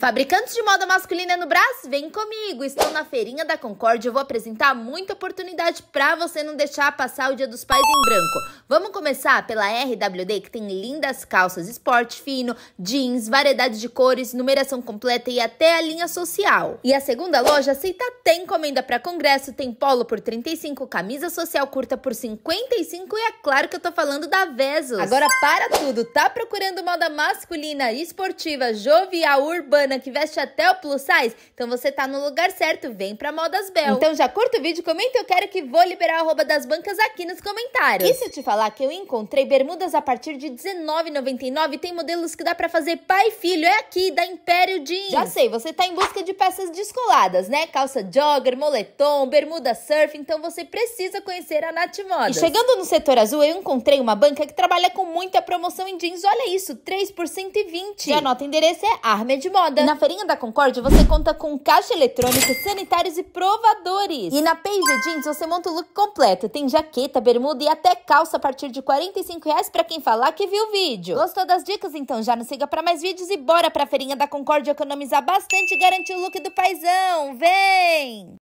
Fabricantes de moda masculina no Brás, vem comigo! Estou na Feirinha da Concórdia e vou apresentar muita oportunidade para você não deixar passar o Dia dos Pais em branco. Vamos começar pela RWD, que tem lindas calças esporte fino, jeans, variedade de cores, numeração completa e até a linha social. E a segunda loja aceita até encomenda para congresso, tem polo por 35, camisa social curta por 55 e é claro que eu tô falando da Vesos. Agora para tudo, tá procurando moda masculina, esportiva, jovial, urbana, que veste até o plus size? Então você tá no lugar certo, vem pra Modas Bel. Então já curta o vídeo, comenta eu quero que vou liberar a arroba das bancas aqui nos comentários. E se eu te falar que eu encontrei bermudas a partir de R$19,99, tem modelos que dá para fazer pai e filho, é aqui, da Império Jeans. Já sei, você tá em busca de peças descoladas, né? Calça jogger, moletom, bermuda surf, então você precisa conhecer a Nath Modas. E chegando no setor azul, eu encontrei uma banca que trabalha com muita promoção em jeans, olha isso, 3 por 120. E a nota endereço é Armed Moda. E na Feirinha da Concorde você conta com caixa eletrônica, sanitários e provadores. E na Page Jeans você monta o look completo. Tem jaqueta, bermuda e até calça a partir de 45 reais pra quem falar que viu o vídeo. Gostou das dicas? Então já nos siga pra mais vídeos e bora pra Feirinha da Concorde economizar bastante e garantir o look do paizão. Vem!